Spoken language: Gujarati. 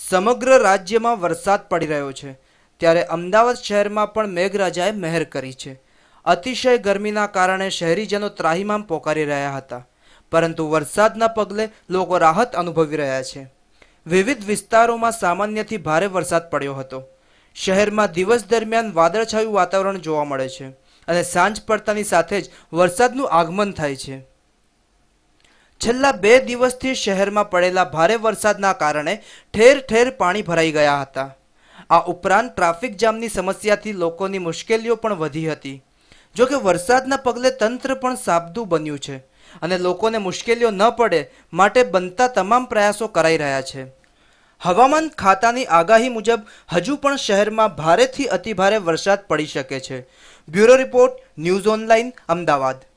સમગ્ર રાજ્યમાં વરસાદ પડી રહ્યો છે ત્યારે અમદાવાદ શહેરમાં પણ મેઘરાજાએ મહેર કરી છે અતિશય ગરમીના કારણે શહેરીજનો ત્રાહીમામ પોકારી રહ્યા હતા પરંતુ વરસાદના પગલે લોકો રાહત અનુભવી રહ્યા છે વિવિધ વિસ્તારોમાં સામાન્યથી ભારે વરસાદ પડ્યો હતો શહેરમાં દિવસ દરમિયાન વાદળછાયું વાતાવરણ જોવા મળે છે અને સાંજ પડતાની સાથે જ વરસાદનું આગમન થાય છે છેલ્લા બે દિવસથી શહેરમાં પડેલા ભારે વરસાદના કારણે ઠેર ઠેર પાણી ભરાઈ ગયા હતા આ ઉપરાંત ટ્રાફિક જામની સમસ્યાથી લોકોની મુશ્કેલીઓ પણ વધી હતી જો કે વરસાદના પગલે તંત્ર પણ સાબદું બન્યું છે અને લોકોને મુશ્કેલીઓ ન પડે માટે બનતા તમામ પ્રયાસો કરાઈ રહ્યા છે હવામાન ખાતાની આગાહી મુજબ હજુ પણ શહેરમાં ભારેથી અતિભારે વરસાદ પડી શકે છે bureau report news online Ahmedabad